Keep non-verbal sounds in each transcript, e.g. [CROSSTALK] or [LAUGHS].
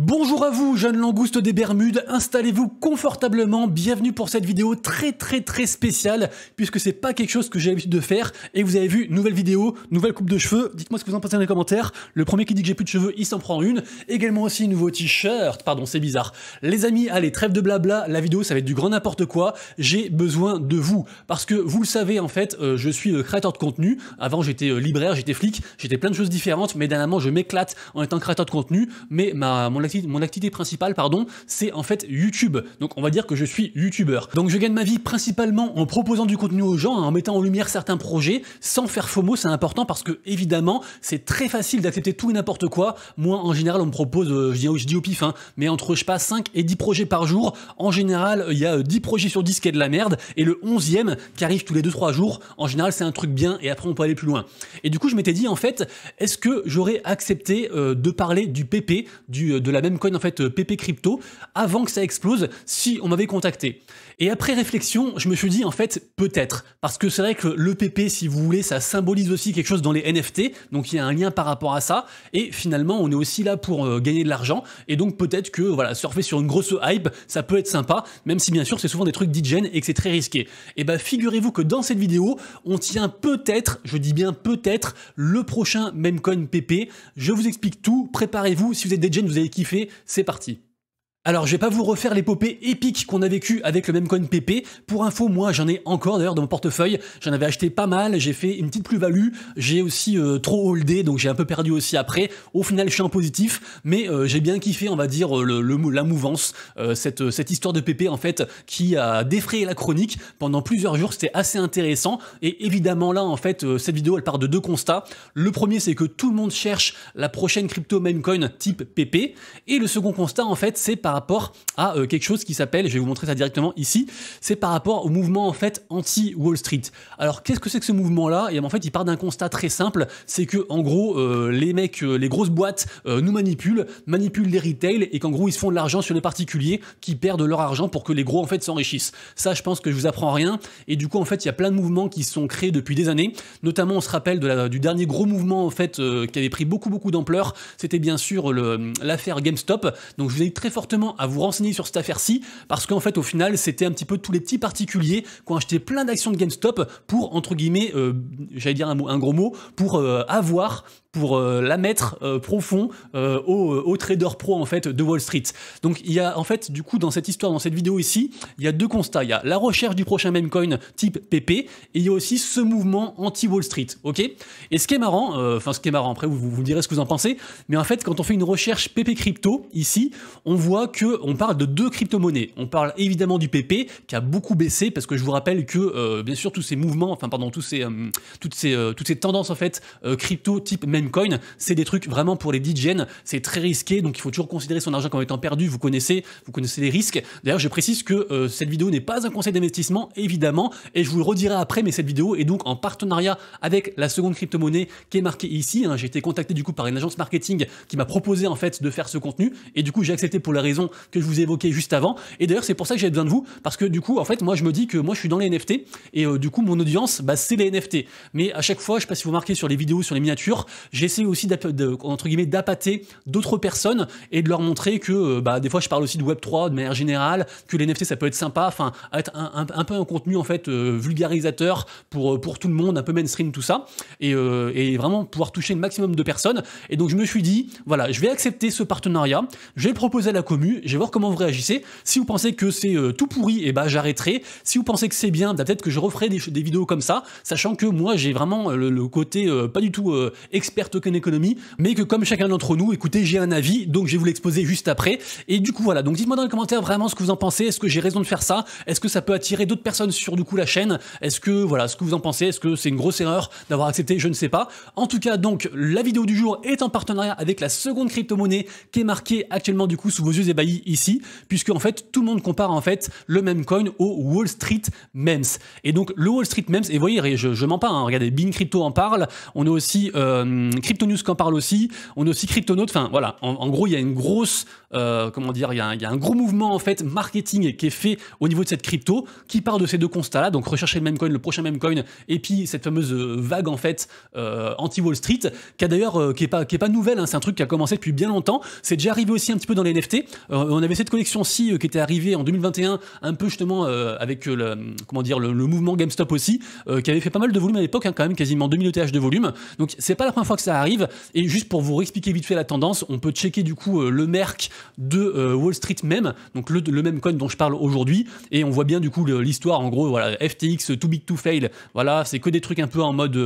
Bonjour à vous, jeunes langoustes des Bermudes, installez-vous confortablement, bienvenue pour cette vidéo très très très spéciale, puisque c'est pas quelque chose que j'ai l'habitude de faire, et vous avez vu, nouvelle vidéo, nouvelle coupe de cheveux, dites-moi ce que vous en pensez dans les commentaires, le premier qui dit que j'ai plus de cheveux, il s'en prend une, également aussi, nouveau t-shirt, pardon, c'est bizarre. Les amis, allez, trêve de blabla, la vidéo ça va être du grand n'importe quoi, j'ai besoin de vous, parce que vous le savez en fait, euh, je suis euh, créateur de contenu, avant j'étais euh, libraire, j'étais flic, j'étais plein de choses différentes, mais dernièrement je m'éclate en étant créateur de contenu, mais mon activité principale, pardon, c'est en fait YouTube. Donc on va dire que je suis YouTubeur. Donc je gagne ma vie principalement en proposant du contenu aux gens, hein, en mettant en lumière certains projets, sans faire faux mots, c'est important parce que évidemment, c'est très facile d'accepter tout et n'importe quoi. Moi, en général, on me propose, euh, je, dis, au pif, hein, mais entre, je sais 5 et 10 projets par jour, en général, il y a 10 euh, projets sur 10 qui est de la merde, et le 11e qui arrive tous les 2-3 jours, en général, c'est un truc bien, et après, on peut aller plus loin. Et du coup, je m'étais dit, en fait, est-ce que j'aurais accepté euh, de parler du PP, du, de la la même coin en fait PP euh, Crypto avant que ça explose si on m'avait contacté. Et après réflexion, je me suis dit en fait peut-être, parce que c'est vrai que le pp si vous voulez, ça symbolise aussi quelque chose dans les NFT, donc il y a un lien par rapport à ça, et finalement on est aussi là pour euh, gagner de l'argent, et donc peut-être que voilà, surfer sur une grosse hype, ça peut être sympa, même si bien sûr c'est souvent des trucs d'hygiène et que c'est très risqué. Et bah figurez-vous que dans cette vidéo, on tient peut-être, je dis bien peut-être, le prochain Memcoin PP, je vous explique tout, préparez-vous, si vous êtes des vous allez kiffer, c'est parti. Alors, je vais pas vous refaire l'épopée épique qu'on a vécue avec le même coin PP. Pour info, moi, j'en ai encore d'ailleurs dans mon portefeuille. J'en avais acheté pas mal, j'ai fait une petite plus-value. J'ai aussi euh, trop holdé, donc j'ai un peu perdu aussi après. Au final, je suis en positif, mais euh, j'ai bien kiffé, on va dire, la mouvance, euh, cette, histoire de PP en fait qui a défrayé la chronique pendant plusieurs jours. C'était assez intéressant. Et évidemment, là, en fait, cette vidéo, elle part de deux constats. Le premier, c'est que tout le monde cherche la prochaine crypto même coin type PP. Et le second constat, en fait, c'est par rapport à euh, quelque chose qui s'appelle, je vais vous montrer ça directement ici, c'est par rapport au mouvement en fait anti-Wall Street. Alors qu'est-ce que c'est que ce mouvement-là Et en fait, il part d'un constat très simple, c'est que en gros, euh, les mecs, euh, les grosses boîtes nous manipulent, manipulent les retail et qu'en gros, ils se font de l'argent sur les particuliers qui perdent leur argent pour que les gros en fait s'enrichissent. Ça, je pense que je vous apprends rien. Et du coup, en fait, il y a plein de mouvements qui se sont créés depuis des années. Notamment, on se rappelle de la, du dernier gros mouvement en fait qui avait pris beaucoup beaucoup d'ampleur. C'était bien sûr l'affaire GameStop. Donc, je vous invite très fortement à vous renseigner sur cette affaire-ci, parce qu'en fait, au final, c'était un petit peu tous les petits particuliers qui ont acheté plein d'actions de GameStop pour, entre guillemets, euh, j'allais dire un, gros mot, pour euh, avoir pour euh, la mettre euh, profond euh, au, trader pro en fait de Wall Street. Donc il y a en fait du coup dans cette histoire, dans cette vidéo ici, il y a deux constats. Il y a la recherche du prochain coin type PP et il y a aussi ce mouvement anti Wall Street. Ok Et ce qui est marrant, enfin ce qui est marrant, après vous, vous, direz ce que vous en pensez, mais en fait quand on fait une recherche PP crypto ici, on voit que on parle de deux crypto-monnaies. On parle évidemment du PP qui a beaucoup baissé parce que je vous rappelle que bien sûr tous ces mouvements, enfin pardon, tous ces, toutes, ces, toutes ces tendances en fait crypto type memecoin coin c'est des trucs vraiment pour les DJN, c'est très risqué, donc il faut toujours considérer son argent comme étant perdu, vous connaissez, vous connaissez les risques. D'ailleurs, je précise que euh, cette vidéo n'est pas un conseil d'investissement, évidemment, et je vous le redirai après, mais cette vidéo est donc en partenariat avec la seconde crypto-monnaie qui est marquée ici. Hein. J'ai été contacté du coup par une agence marketing qui m'a proposé en fait de faire ce contenu, et du coup j'ai accepté pour la raison que je vous évoquais juste avant. Et d'ailleurs, c'est pour ça que j'ai besoin de vous, parce que du coup, en fait, moi je me dis que moi je suis dans les NFT, et euh, du coup, mon audience, bah, c'est les NFT. Mais à chaque fois, je sais pas si vous marquez sur les vidéos, sur les miniatures, j'essaie aussi de, entre guillemets d'appâter d'autres personnes et de leur montrer que euh, bah, des fois je parle aussi de Web 3 de manière générale, que les NFT ça peut être sympa, enfin être un, un, peu un contenu en fait euh, vulgarisateur pour euh, pour tout le monde, un peu mainstream tout ça et, et vraiment pouvoir toucher le maximum de personnes. Et donc je me suis dit voilà, je vais accepter ce partenariat, je vais proposer à la commu, je vais voir comment vous réagissez. Si vous pensez que c'est tout pourri, et eh bah j'arrêterai. Si vous pensez que c'est bien, bah, peut-être que je referai des, vidéos comme ça, sachant que moi j'ai vraiment le, côté pas du tout expert token économie, mais que comme chacun d'entre nous, écoutez, j'ai un avis, donc je vais vous l'exposer juste après. Et du coup, voilà, donc dites-moi dans les commentaires vraiment ce que vous en pensez, est-ce que j'ai raison de faire ça, est-ce que ça peut attirer d'autres personnes sur du coup la chaîne, est-ce que, voilà, ce que vous en pensez, est-ce que c'est une grosse erreur d'avoir accepté, je ne sais pas. En tout cas, donc, la vidéo du jour est en partenariat avec la seconde crypto-monnaie qui est marquée actuellement du coup sous vos yeux ébahis ici, puisque en fait, tout le monde compare en fait le même coin au Wall Street Mems. Et donc, le Wall Street Mems, et vous voyez, je, je mens pas, hein. regardez, Bin Crypto en parle, on a aussi... Euh, euh, crypto News qu'en parle aussi. On a aussi note. Enfin, voilà. En, gros, il y a une grosse, euh, comment dire, il y, a un, gros mouvement en fait marketing qui est fait au niveau de cette crypto qui part de ces deux constats-là. Donc, rechercher le même coin, le prochain même coin, et puis cette fameuse euh, vague en fait anti Wall Street, qui a d'ailleurs, qui est pas, qui est pas nouvelle. Hein. c'est un truc qui a commencé depuis bien longtemps. C'est déjà arrivé aussi un petit peu dans les NFT. on avait cette collection-ci qui était arrivée en 2021, un peu justement avec le, comment dire, le, mouvement GameStop aussi, qui avait fait pas mal de volume à l'époque, hein, quand même quasiment 2000 ETH de volume. Donc, c'est pas la première fois ça arrive. Et juste pour vous expliquer vite fait la tendance, on peut checker du coup euh, le merc de euh, Wall Street même, donc le, même coin dont je parle aujourd'hui, et on voit bien du coup l'histoire en gros, voilà, FTX euh, too big to fail, voilà, c'est que des trucs un peu en mode,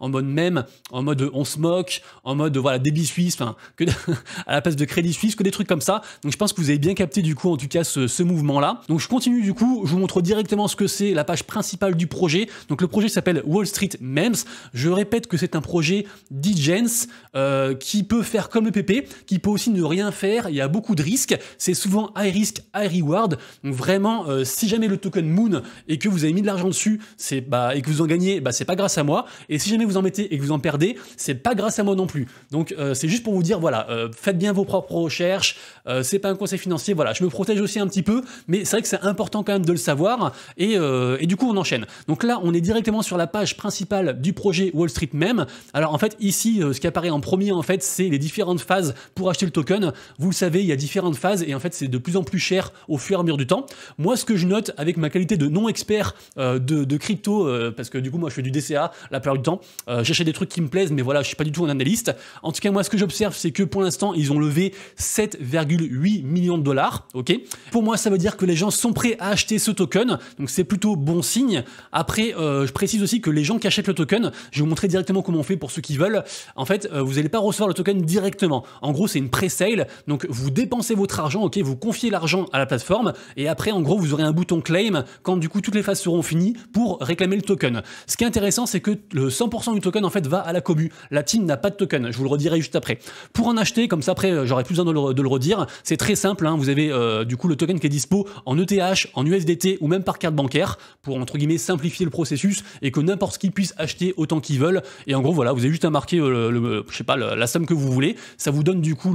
en mode même, en mode on se moque, en mode voilà, débit suisse, enfin, que [LAUGHS] à la place de crédit suisse, que des trucs comme ça. Donc je pense que vous avez bien capté du coup en tout cas ce, ce mouvement-là. Donc je continue du coup, je vous montre directement ce que c'est la page principale du projet. Donc le projet s'appelle Wall Street MEMS. Je répète que c'est un projet dit Jens euh, qui peut faire comme le PP, qui peut aussi ne rien faire. Il y a beaucoup de risques. C'est souvent high risk, high reward. Donc vraiment, euh, si jamais le token Moon et que vous avez mis de l'argent dessus, c'est bah, et que vous en gagnez, bah, c'est pas grâce à moi. Et si jamais vous en mettez et que vous en perdez, c'est pas grâce à moi non plus. Donc euh, c'est juste pour vous dire, voilà, faites bien vos propres recherches. c'est pas un conseil financier. Voilà, je me protège aussi un petit peu, mais c'est vrai que c'est important quand même de le savoir. Et, et du coup, on enchaîne. Donc là, on est directement sur la page principale du projet Wall Street même. Alors en fait, ici euh, ce qui apparaît en premier, en fait, c'est les différentes phases pour acheter le token. Vous le savez, il y a différentes phases et en fait, c'est de plus en plus cher au fur et à mesure du temps. Moi, ce que je note avec ma qualité de non-expert euh, de, crypto, euh, parce que du coup, moi, je fais du DCA la plupart du temps, j'achète des trucs qui me plaisent, mais voilà, je suis pas du tout un analyste. En tout cas, moi, ce que j'observe, c'est que pour l'instant, ils ont levé 7,8 millions de dollars. Ok. Pour moi, ça veut dire que les gens sont prêts à acheter ce token, donc c'est plutôt bon signe. Après, je précise aussi que les gens qui achètent le token, je vais vous montrer directement comment on fait pour ceux qui veulent en fait, euh, vous n'allez pas recevoir le token directement. En gros, c'est une pré-sale. Donc, vous dépensez votre argent, ok, vous confiez l'argent à la plateforme et après, en gros, vous aurez un bouton claim quand du coup toutes les phases seront finies pour réclamer le token. Ce qui est intéressant, c'est que le 100% du token en fait va à la commu. La team n'a pas de token. Je vous le redirai juste après. Pour en acheter, comme ça après, euh, j'aurai plus besoin de le, redire. C'est très simple. Hein. vous avez euh, du coup le token qui est dispo en ETH, en USDT ou même par carte bancaire pour entre guillemets simplifier le processus et que n'importe qui puisse acheter autant qu'ils veulent. Et en gros, voilà, vous avez juste à marquer je sais pas, la, somme que vous voulez. Ça vous donne du coup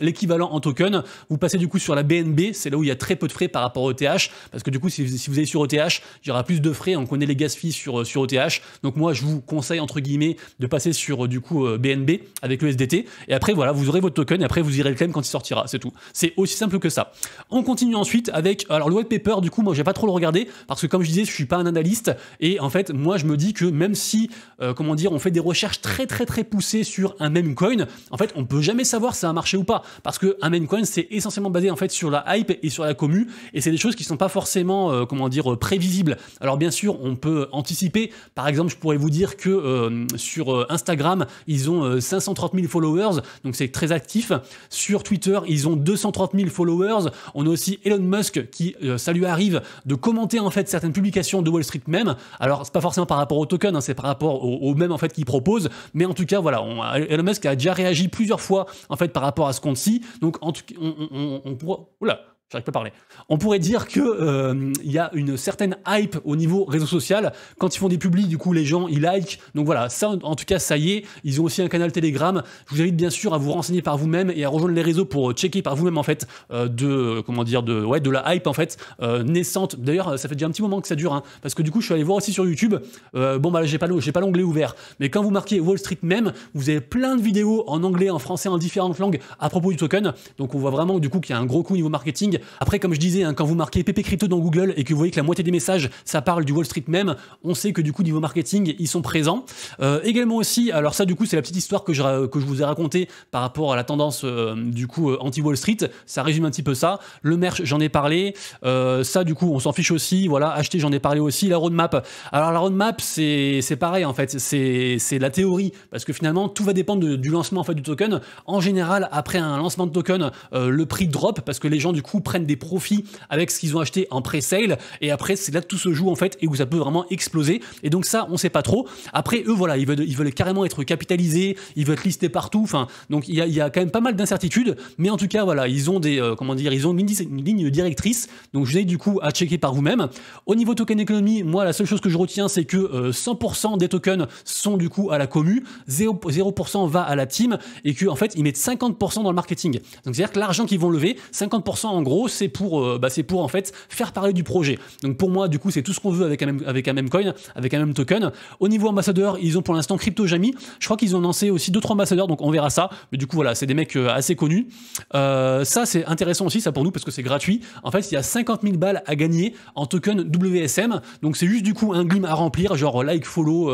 l'équivalent en token. Vous passez du coup sur la BNB, c'est là où il y a très peu de frais par rapport au ETH, parce que du coup, si, vous allez sur ETH, il y aura plus de frais. On connaît les gas fees sur, sur ETH. Donc moi, je vous conseille entre guillemets de passer sur du coup BNB euh, avec le SDT. Et après, voilà, vous aurez votre token et après vous irez le claim quand il sortira. C'est tout. C'est aussi simple que ça. On continue ensuite avec alors le WebPaper Du coup, moi, j'ai pas trop le regardé parce que comme je disais, je suis pas un analyste et en fait, moi, je me dis que même si euh, comment dire, on fait des recherches très très très pousser sur un même coin, en fait, on peut jamais savoir si ça a marché ou pas. Parce que un même coin, c'est essentiellement basé en fait sur la hype et sur la commu. Et c'est des choses qui sont pas forcément, euh, comment dire, euh, prévisibles. Alors bien sûr, on peut anticiper. Par exemple, je pourrais vous dire que euh, sur Instagram, ils ont 530 000 followers. Donc c'est très actif. Sur Twitter, ils ont 230 000 followers. On a aussi Elon Musk qui, ça lui arrive de commenter en fait certaines publications de Wall Street même. Alors c'est pas forcément par rapport au token, hein, c'est par rapport au, au même en fait qu'il propose. Mais en tout cas, voilà, on, Elon Musk a déjà réagi plusieurs fois en fait par rapport à ce qu'on ci Donc en tout, on, on, on, on J'arrive pas parler. On pourrait dire que euh, il y a une certaine hype au niveau réseau social. Quand ils font des publics, du coup, les gens ils likent Donc voilà, ça en tout cas, ça y est. Ils ont aussi un canal Telegram. Je vous invite bien sûr à vous renseigner par vous-même et à rejoindre les réseaux pour euh, checker par vous-même en fait euh, de comment dire de ouais de la hype en fait naissante. D'ailleurs, ça fait déjà un petit moment que ça dure, hein, parce que du coup, je suis allé voir aussi sur YouTube. bon bah j'ai pas j'ai pas l'onglet ouvert, mais quand vous marquez Wall Street même, vous avez plein de vidéos en anglais, en français, en différentes langues à propos du token. Donc on voit vraiment du coup qu'il y a un gros coup au niveau marketing après, comme je disais, hein, quand vous marquez PP Crypto dans Google et que vous voyez que la moitié des messages, ça parle du Wall Street même, on sait que du coup, niveau marketing, ils sont présents. Euh, également aussi, alors ça, du coup, c'est la petite histoire que je, que je vous ai racontée par rapport à la tendance, euh, du coup, euh, anti-Wall Street. Ça résume un petit peu ça. Le merch, j'en ai parlé. ça, du coup, on s'en fiche aussi. Voilà, acheter, j'en ai parlé aussi. La roadmap. Alors, la roadmap, c'est pareil, en fait. C'est la théorie. Parce que finalement, tout va dépendre du lancement, en fait, du token. En général, après un lancement de token, le prix drop parce que les gens du coup prennent des profits avec ce qu'ils ont acheté en pré-sale. Et après, c'est là que tout se joue en fait et où ça peut vraiment exploser. Et donc ça, on sait pas trop. Après, eux, voilà, ils veulent, ils veulent carrément être capitalisés, ils veulent être listés partout. Enfin, donc il y a, quand même pas mal d'incertitudes. Mais en tout cas, voilà, ils ont des, euh, comment dire, ils ont une, ligne directrice. Donc je vous ai du coup à checker par vous-même. Au niveau token economy, moi, la seule chose que je retiens, c'est que 100% euh, des tokens sont du coup à la commu, 0%, va à la team et que en fait, ils mettent 50% dans le marketing. Donc c'est-à-dire que l'argent qu'ils vont lever, 50% en gros c'est pour, euh, bah, c'est pour en fait faire parler du projet. Donc pour moi, du coup, c'est tout ce qu'on veut avec un, même, avec un même coin, avec un même token. Au niveau ambassadeur, ils ont pour l'instant crypto jamie Je crois qu'ils ont lancé aussi d'autres ambassadeurs, donc on verra ça. Mais du coup, voilà, c'est des mecs euh, assez connus. Euh, ça, c'est intéressant aussi, ça pour nous, parce que c'est gratuit. En fait, il y a 50 000 balles à gagner en token WSM. Donc c'est juste du coup un glim à remplir, genre like, follow,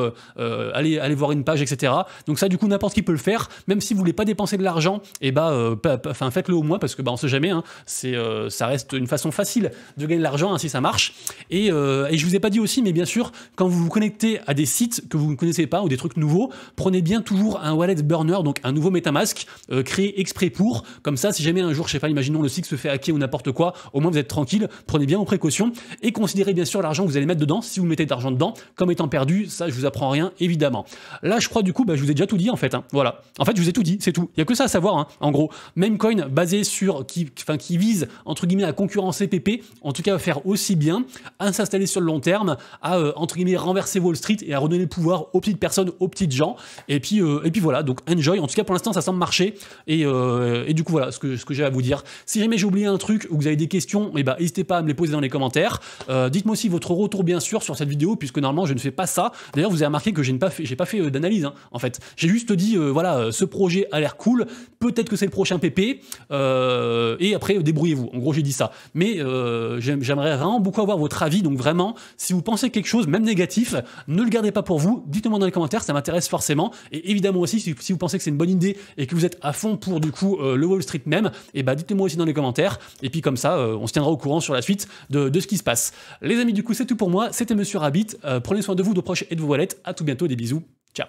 allez, aller voir une page, etc. Donc ça, du coup, n'importe qui peut le faire. Même si vous voulez pas dépenser de l'argent, et eh bah, enfin, faites-le au moins, parce que bah, on sait jamais. Hein. c'est euh, ça reste une façon facile de gagner de l'argent, ainsi hein, ça marche. Et, je euh, et je vous ai pas dit aussi, mais bien sûr, quand vous vous connectez à des sites que vous ne connaissez pas ou des trucs nouveaux, prenez bien toujours un wallet burner, donc un nouveau MetaMask euh, créé exprès pour. Comme ça, si jamais un jour, je sais pas, imaginons le site se fait hacker ou n'importe quoi, au moins vous êtes tranquille, prenez bien vos précautions et considérez bien sûr l'argent que vous allez mettre dedans, si vous mettez de l'argent dedans, comme étant perdu, ça je vous apprends rien évidemment. Là, je crois du coup, bah, je vous ai déjà tout dit en fait. Hein. Voilà. En fait, je vous ai tout dit, c'est tout. Il y a que ça à savoir, hein, en gros. Memecoin basé sur qui, enfin, qui vise entre guillemets à concurrencer PP, en tout cas à faire aussi bien, à s'installer sur le long terme, à euh, entre guillemets renverser Wall Street et à redonner le pouvoir aux petites personnes, aux petites gens. Et puis euh, et puis voilà, donc enjoy. En tout cas pour l'instant ça semble marcher et, euh, du coup voilà ce que j'ai à vous dire. Si jamais j'ai oublié un truc ou que vous avez des questions, eh ben, n'hésitez pas à me les poser dans les commentaires. Dites-moi aussi votre retour bien sûr sur cette vidéo puisque normalement je ne fais pas ça. D'ailleurs vous avez remarqué que j'ai pas pas fait d'analyse hein, en fait. J'ai juste dit voilà ce projet a l'air cool, peut-être que c'est le prochain PP et après débrouillez-vous. En gros, j'ai dit ça. Mais euh, j'aimerais vraiment beaucoup avoir votre avis. Donc vraiment, si vous pensez quelque chose, même négatif, ne le gardez pas pour vous. Dites-moi dans les commentaires, ça m'intéresse forcément. Et évidemment aussi, si, vous pensez que c'est une bonne idée et que vous êtes à fond pour du coup euh, le Wall Street même, et eh bah ben, dites-moi aussi dans les commentaires. Et puis comme ça, euh, on se tiendra au courant sur la suite de, ce qui se passe. Les amis, du coup, c'est tout pour moi. C'était Monsieur Rabbit. prenez soin de vous, de vos proches et de vos voilettes. À tout bientôt. Des bisous. Ciao.